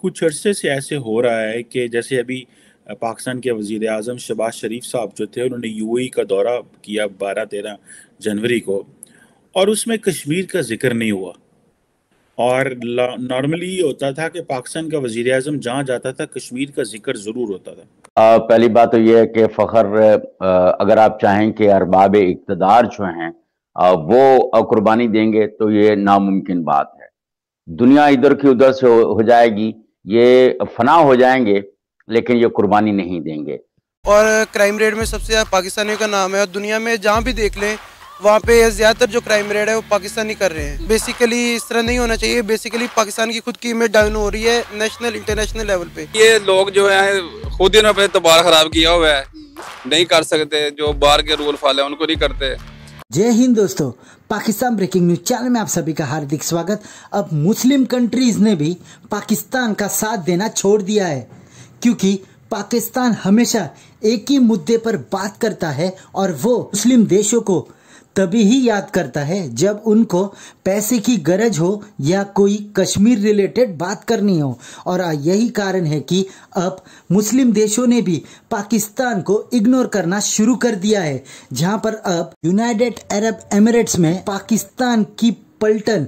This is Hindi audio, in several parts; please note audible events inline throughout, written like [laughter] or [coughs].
कुछ अरसे से ऐसे हो रहा है कि जैसे अभी पाकिस्तान के वजीर अजम शबाज शरीफ साहब जो थे उन्होंने यू का दौरा किया बारह तेरह जनवरी को और उसमें कश्मीर का जिक्र नहीं हुआ और नॉर्मली ये होता था कि पाकिस्तान का वजीर अजम जहाँ जाता था कश्मीर का जिक्र ज़रूर होता था आ, पहली बात तो यह है कि फ़खर अगर आप चाहें कि अरबाब इकतदार जो हैं वो कुर्बानी देंगे तो ये नामुमकिन बात है दुनिया इधर की उधर से हो, जाएगी ये फना हो जाएंगे लेकिन ये कुर्बानी नहीं देंगे और क्राइम रेट में सबसे ज़्यादा पाकिस्तानियों का नाम है और दुनिया में जहाँ भी देख लें वहाँ पे ज़्यादातर जो क्राइम रेट है वो पाकिस्तानी कर रहे हैं बेसिकली इस तरह नहीं होना चाहिए बेसिकली पाकिस्तान की खुद की इमेज डाउन हो रही है नेशनल इंटरनेशनल लेवल पे ये लोग जो है खुद ही अपने तबार तो खराब किया हुआ है नहीं कर सकते जो बाहर के रूल फॉलो उनको नहीं करते जय हिंद दोस्तों पाकिस्तान ब्रेकिंग न्यूज चैनल में आप सभी का हार्दिक स्वागत अब मुस्लिम कंट्रीज ने भी पाकिस्तान का साथ देना छोड़ दिया है क्योंकि पाकिस्तान हमेशा एक ही मुद्दे पर बात करता है और वो मुस्लिम देशों को तभी ही याद करता है जब उनको पैसे की गरज हो या कोई कश्मीर रिलेटेड बात करनी हो और यही कारण है कि अब मुस्लिम देशों ने भी पाकिस्तान को इग्नोर करना शुरू कर दिया है जहां पर अब यूनाइटेड अरब एमिरेट्स में पाकिस्तान की पलटन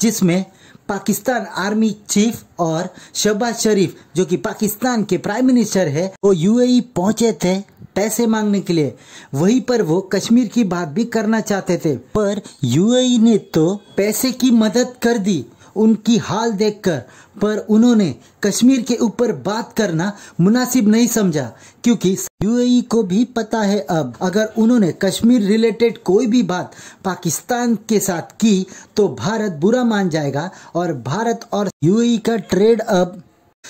जिसमें पाकिस्तान आर्मी चीफ और शहबाज शरीफ जो कि पाकिस्तान के प्राइम मिनिस्टर है वो यूएई e पहुंचे थे पैसे मांगने के लिए वहीं पर वो कश्मीर की बात भी करना चाहते थे पर यूएई ने तो पैसे की मदद कर दी उनकी हाल देखकर पर उन्होंने कश्मीर के ऊपर बात करना मुनासिब नहीं समझा क्योंकि यूएई को भी पता है अब अगर उन्होंने कश्मीर रिलेटेड कोई भी बात पाकिस्तान के साथ की तो भारत बुरा मान जाएगा और भारत और यूएई का ट्रेड अब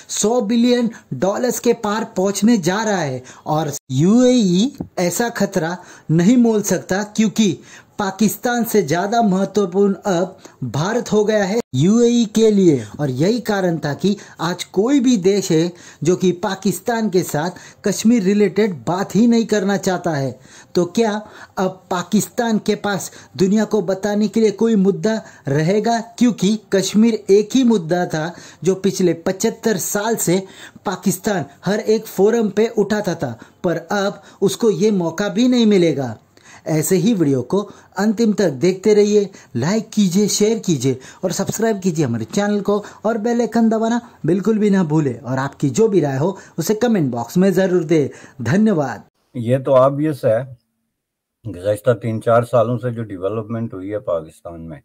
100 बिलियन डॉलर्स के पार पहुंचने जा रहा है और यूएई ऐसा खतरा नहीं मोल सकता क्योंकि पाकिस्तान से ज़्यादा महत्वपूर्ण अब भारत हो गया है यूएई के लिए और यही कारण था कि आज कोई भी देश है जो कि पाकिस्तान के साथ कश्मीर रिलेटेड बात ही नहीं करना चाहता है तो क्या अब पाकिस्तान के पास दुनिया को बताने के लिए कोई मुद्दा रहेगा क्योंकि कश्मीर एक ही मुद्दा था जो पिछले 75 साल से पाकिस्तान हर एक फोरम पे उठाता था पर अब उसको ये मौका भी नहीं मिलेगा ऐसे ही वीडियो को अंतिम तक देखते रहिए लाइक कीजिए शेयर कीजिए और सब्सक्राइब कीजिए हमारे चैनल को और बेल आइकन दबाना बिल्कुल भी ना भूले और आपकी जो भी राय हो उसे कमेंट बॉक्स में ज़रूर दे धन्यवाद ये तो ऑब्वियस है गुजशत तीन चार सालों से जो डेवलपमेंट हुई है पाकिस्तान में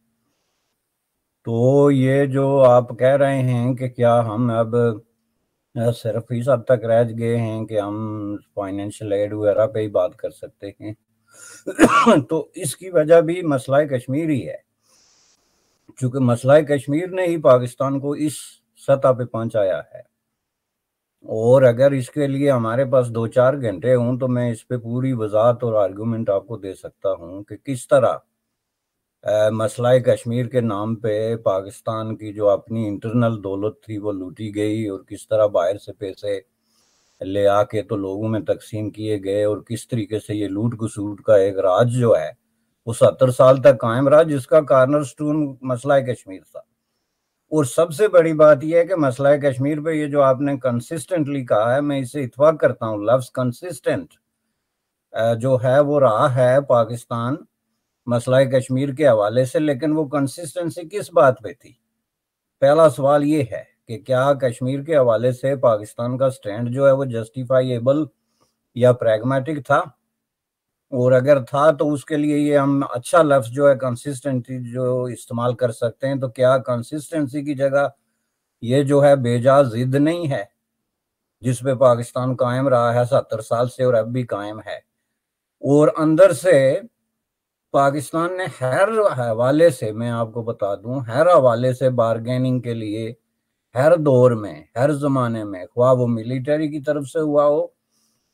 तो ये जो आप कह रहे हैं कि क्या हम अब सिर्फ इस हद तक रह गए हैं कि हम फाइनेंशियल एड वगैरह पे ही बात कर सकते हैं [coughs] तो इसकी वजह भी मसला कश्मीर ही है क्योंकि मसला कश्मीर ने ही पाकिस्तान को इस सतह पे पहुंचाया है और अगर इसके लिए हमारे पास दो चार घंटे हों तो मैं इस पे पूरी वजात और आर्गुमेंट आपको दे सकता हूं कि किस तरह मसला कश्मीर के नाम पे पाकिस्तान की जो अपनी इंटरनल दौलत थी वो लूटी गई और किस तरह बाहर से पैसे ले आके तो लोगों में तकसीम किए गए और किस तरीके से ये लूट घसूट का एक राज जो है वो सत्तर साल तक कायम रहा जिसका कार्नर स्टोन मसला कश्मीर था और सबसे बड़ी बात यह है कि मसला कश्मीर पे ये जो आपने कंसिस्टेंटली कहा है मैं इसे इतवा करता हूँ लफ्स कंसिस्टेंट जो है वो रहा है पाकिस्तान मसला कश्मीर के हवाले से लेकिन वो कंसिस्टेंसी किस बात पे थी पहला सवाल ये है कि क्या कश्मीर के हवाले से पाकिस्तान का स्टैंड जो है वो जस्टिफाइएबल या प्रैग्मेटिक था और अगर था तो उसके लिए ये हम अच्छा लफ्ज जो है कंसिस्टेंसी जो इस्तेमाल कर सकते हैं तो क्या कंसिस्टेंसी की जगह ये जो है बेजा जिद नहीं है जिस पे पाकिस्तान कायम रहा है सत्तर साल से और अब भी कायम है और अंदर से पाकिस्तान ने हर हवाले से मैं आपको बता दूं हर हवाले से बारगेनिंग के लिए हर दौर में हर जमाने में ख्वा वो मिलिट्री की तरफ से हुआ हो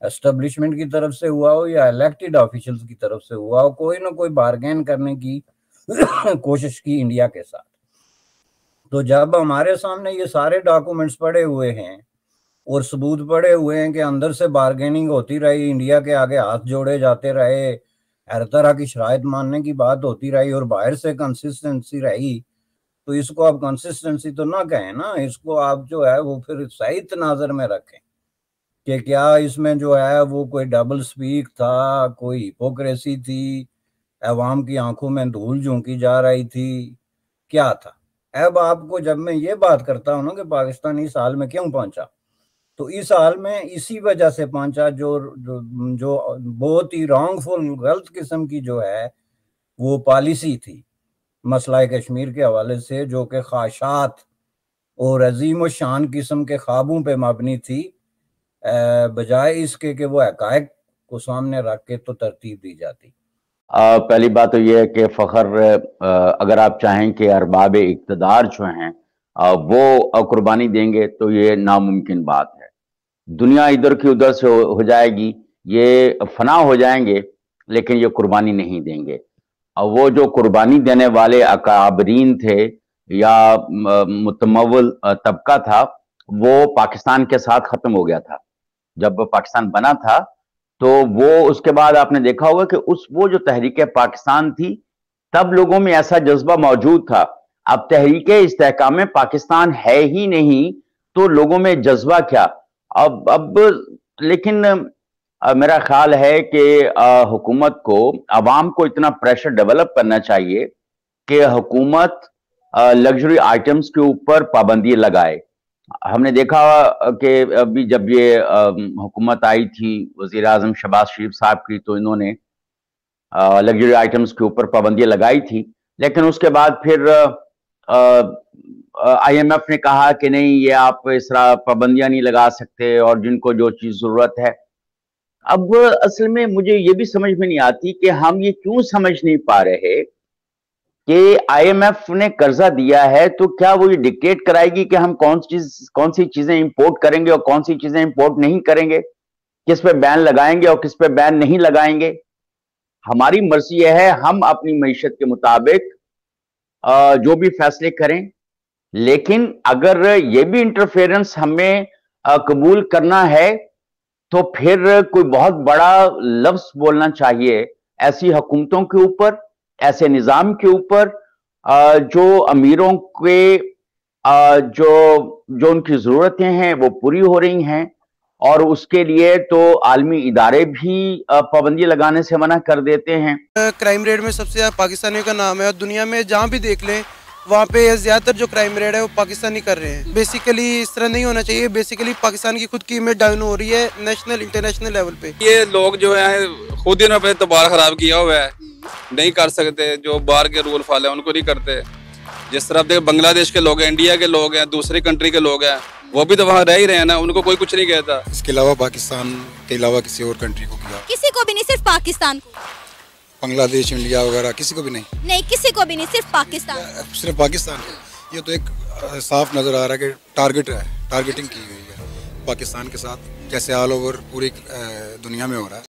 एस्टेब्लिशमेंट की तरफ से हुआ हो या इलेक्टेड ऑफिशियल्स की तरफ से हुआ हो कोई ना कोई बारगेन करने की [coughs] कोशिश की इंडिया के साथ तो जब हमारे सामने ये सारे डॉक्यूमेंट्स पड़े हुए हैं और सबूत पड़े हुए हैं कि अंदर से बारगेनिंग होती रही इंडिया के आगे हाथ जोड़े जाते रहे हर तरह की शराय मानने की बात होती रही और बाहर से कंसिस्टेंसी रही तो इसको आप कंसिस्टेंसी तो ना कहें ना इसको आप जो है वो फिर साहित्य नजर में रखें कि क्या इसमें जो है वो कोई डबल स्पीक था कोई हिपोक्रेसी थी अवाम की आंखों में धूल झोंकी जा रही थी क्या था अब आपको जब मैं ये बात करता हूँ ना कि पाकिस्तान इस हाल में क्यों पहुंचा तो इस हाल में इसी वजह से पहुंचा जो जो, जो बहुत ही रॉन्गफुल गलत किस्म की जो है वो पॉलिसी थी मसला कश्मीर के हवाले से जो कि ख्वाशात और अजीम शान किस्म के ख्वाबों पर मबनी थी बजाय इसके कि वो हकायक को सामने रख के तो तरतीब दी जाती आ, पहली बात तो यह है कि फ़खर अगर आप चाहें कि अरबाब इकतदार जो हैं वो कुर्बानी देंगे तो ये नामुमकिन बात है दुनिया इधर की उधर से हो, हो जाएगी ये फना हो जाएंगे लेकिन ये कुर्बानी नहीं देंगे वो जो कुर्बानी देने वाले अकाबरीन थे या मुतमवल तबका था वो पाकिस्तान के साथ खत्म हो गया था जब पाकिस्तान बना था तो वो उसके बाद आपने देखा होगा कि उस वो जो तहरीक पाकिस्तान थी तब लोगों में ऐसा जज्बा मौजूद था अब तहरीक इस्तेकाम पाकिस्तान है ही नहीं तो लोगों में जज्बा क्या अब अब लेकिन मेरा ख्याल है कि हुकूमत को आवाम को इतना प्रेशर डेवलप करना चाहिए कि हुकूमत लग्जरी आइटम्स के ऊपर पाबंदी लगाए हमने देखा कि अभी जब ये हुकूमत आई थी वजीर अजम शबाज शरीफ साहब की तो इन्होंने लग्जरी आइटम्स के ऊपर पाबंदी लगाई थी लेकिन उसके बाद फिर आईएमएफ ने कहा कि नहीं ये आप इस तरह पाबंदियां नहीं लगा सकते और जिनको जो चीज़ ज़रूरत है अब असल में मुझे ये भी समझ में नहीं आती कि हम ये क्यों समझ नहीं पा रहे कि आईएमएफ ने कर्जा दिया है तो क्या वो ये डिक्टेट कराएगी कि हम कौन चीज कौन सी चीजें इंपोर्ट करेंगे और कौन सी चीजें इंपोर्ट नहीं करेंगे किस पे बैन लगाएंगे और किस पे बैन नहीं लगाएंगे हमारी मर्जी यह है हम अपनी मीशत के मुताबिक जो भी फैसले करें लेकिन अगर ये भी इंटरफेरेंस हमें कबूल करना है तो फिर कोई बहुत बड़ा लफ्ज बोलना चाहिए ऐसी हुकूमतों के ऊपर ऐसे निज़ाम के ऊपर जो अमीरों के जो जो उनकी ज़रूरतें हैं वो पूरी हो रही हैं और उसके लिए तो आलमी इदारे भी पाबंदी लगाने से मना कर देते हैं क्राइम रेट में सबसे ज़्यादा पाकिस्तानियों का नाम है और दुनिया में जहाँ भी देख लें वहाँ पे ज़्यादातर जो क्राइम रेट है वो पाकिस्तानी कर रहे हैं बेसिकली इस तरह नहीं होना चाहिए बेसिकली पाकिस्तान की खुद की इमेज डाउन हो रही है नेशनल इंटरनेशनल लेवल पे ये लोग जो है खुद ही अपने तबार खराब किया हुआ है नहीं कर सकते जो बाहर के रूल फॉलो है उनको नहीं करते जिस तरह देख बांग्लादेश के लोग हैं इंडिया के लोग हैं दूसरी कंट्री के लोग हैं वो भी तो वहाँ रह ही रहे हैं ना उनको कोई कुछ नहीं कहता इसके अलावा पाकिस्तान के अलावा किसी और कंट्री को किया किसी को भी नहीं सिर्फ पाकिस्तान को बांग्लादेश इंडिया वगैरह किसी को भी नहीं नहीं किसी को भी नहीं सिर्फ पाकिस्तान सिर्फ पाकिस्तान ये तो एक साफ नज़र आ रहा है कि टारगेट है टारगेटिंग की गई है पाकिस्तान के साथ जैसे ऑल ओवर पूरी दुनिया में हो रहा है